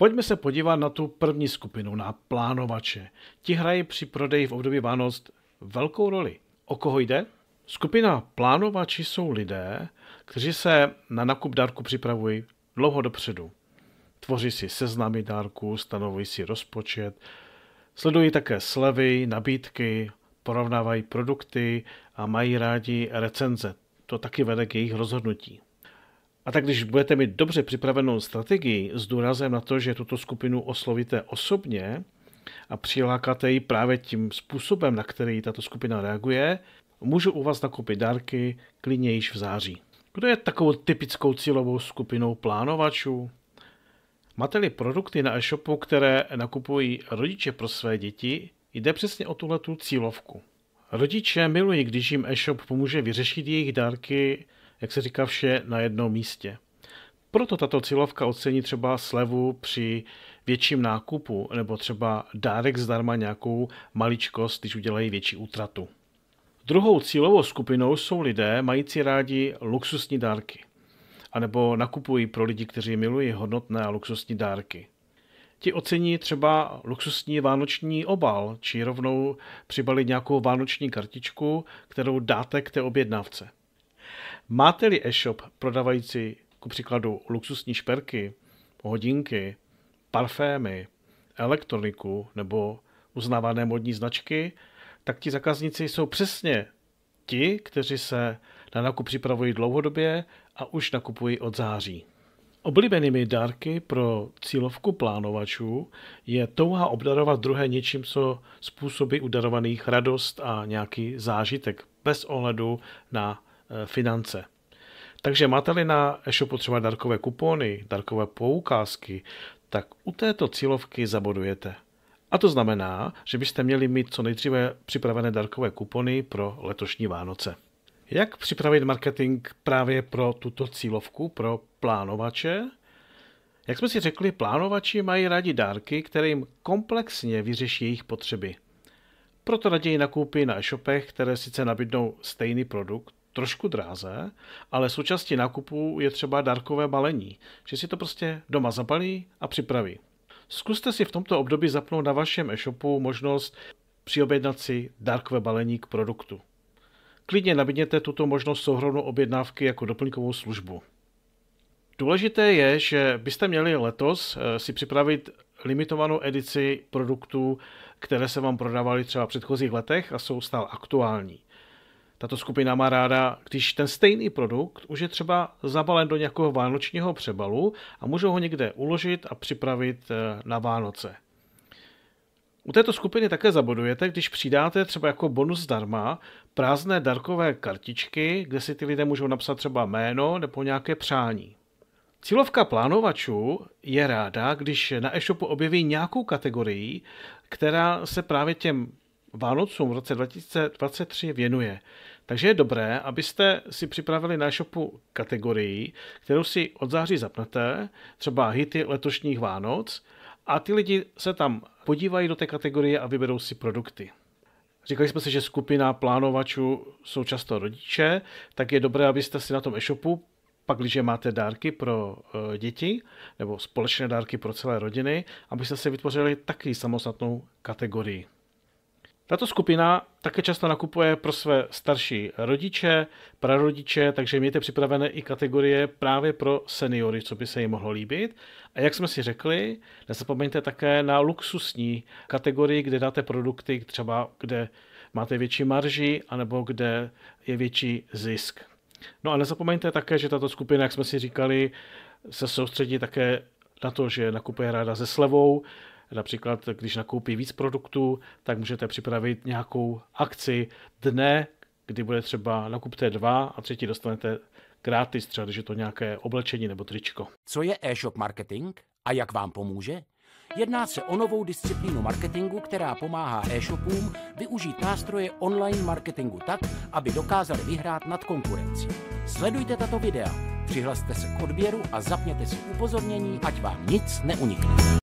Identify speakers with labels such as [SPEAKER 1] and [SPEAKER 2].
[SPEAKER 1] Pojďme se podívat na tu první skupinu, na plánovače. Ti hrají při prodeji v období Vánoc velkou roli. O koho jde? Skupina plánovači jsou lidé, kteří se na nakup dárku připravují dlouho dopředu. Tvoří si seznamy dárků, stanovují si rozpočet, sledují také slevy, nabídky, porovnávají produkty a mají rádi recenze. To taky vede k jejich rozhodnutí. A tak když budete mít dobře připravenou strategii s důrazem na to, že tuto skupinu oslovíte osobně a přilákáte ji právě tím způsobem, na který tato skupina reaguje, můžu u vás nakoupit dárky klidně již v září. Kdo je takovou typickou cílovou skupinou plánovačů? Máte-li produkty na e-shopu, které nakupují rodiče pro své děti, jde přesně o tuhletu cílovku. Rodiče milují, když jim e-shop pomůže vyřešit jejich dárky jak se říká, vše na jednom místě. Proto tato cílovka ocení třeba slevu při větším nákupu nebo třeba dárek zdarma nějakou maličkost, když udělají větší útratu. Druhou cílovou skupinou jsou lidé mající rádi luxusní dárky. anebo nebo nakupují pro lidi, kteří milují hodnotné a luxusní dárky. Ti ocení třeba luxusní vánoční obal, či rovnou přibali nějakou vánoční kartičku, kterou dáte k té objednávce. Máte-li e-shop prodavající ku příkladu luxusní šperky, hodinky, parfémy, elektroniku nebo uznávané modní značky, tak ti zákazníci jsou přesně ti, kteří se na nákup připravují dlouhodobě a už nakupují od září. Oblíbenými dárky pro cílovku plánovačů je touha obdarovat druhé něčím, co způsobí udarovaných radost a nějaký zážitek bez ohledu na Eh, finance. Takže máte-li na e-shopu třeba darkové kupony, darkové poukázky, tak u této cílovky zabodujete. A to znamená, že byste měli mít co nejdříve připravené darkové kupony pro letošní Vánoce. Jak připravit marketing právě pro tuto cílovku, pro plánovače? Jak jsme si řekli, plánovači mají rádi dárky, které jim komplexně vyřeší jejich potřeby. Proto raději nakoupí na e-shopech, které sice nabídnou stejný produkt, trošku dráze, ale součástí nákupu je třeba dárkové balení, že si to prostě doma zabalí a připraví. Zkuste si v tomto období zapnout na vašem e-shopu možnost přiobjednat si dárkové balení k produktu. Klidně nabídněte tuto možnost souhrnu objednávky jako doplňkovou službu. Důležité je, že byste měli letos eh, si připravit limitovanou edici produktů, které se vám prodávaly třeba v předchozích letech a jsou stále aktuální. Tato skupina má ráda, když ten stejný produkt už je třeba zabalen do nějakého vánočního přebalu a můžou ho někde uložit a připravit eh, na Vánoce. U této skupiny také zabodujete, když přidáte třeba jako bonus zdarma prázdné darkové kartičky, kde si ty lidé můžou napsat třeba jméno nebo nějaké přání. Cílovka plánovačů je ráda, když na e-shopu objeví nějakou kategorii, která se právě těm Vánocům v roce 2023 věnuje. Takže je dobré, abyste si připravili na shopu kategorii, kterou si od září zapnete, třeba hity letošních Vánoc, a ty lidi se tam podívají do té kategorie a vyberou si produkty. Říkali jsme si, že skupina plánovačů jsou často rodiče, tak je dobré, abyste si na tom e-shopu pak, když máte dárky pro e, děti nebo společné dárky pro celé rodiny, abyste si vytvořili taky samostatnou kategorii. Tato skupina také často nakupuje pro své starší rodiče, prarodiče, takže mějte připravené i kategorie právě pro seniory, co by se jim mohlo líbit. A jak jsme si řekli, nezapomeňte také na luxusní kategorii, kde dáte produkty třeba, kde máte větší marži, anebo kde je větší zisk. No a nezapomeňte také, že tato skupina, jak jsme si říkali, se soustředí také na to, že nakupuje ráda se slevou, Například, když nakoupí víc produktů, tak můžete připravit nějakou akci dne, kdy bude třeba nakupte dva a třetí dostanete gratis, třeba když je to nějaké oblečení nebo tričko. Co je e-shop marketing a jak vám pomůže? Jedná se o novou disciplínu marketingu, která pomáhá e-shopům využít nástroje online marketingu tak, aby dokázali vyhrát nad konkurencí. Sledujte tato videa, přihlaste se k odběru a zapněte si upozornění, ať vám nic neunikne.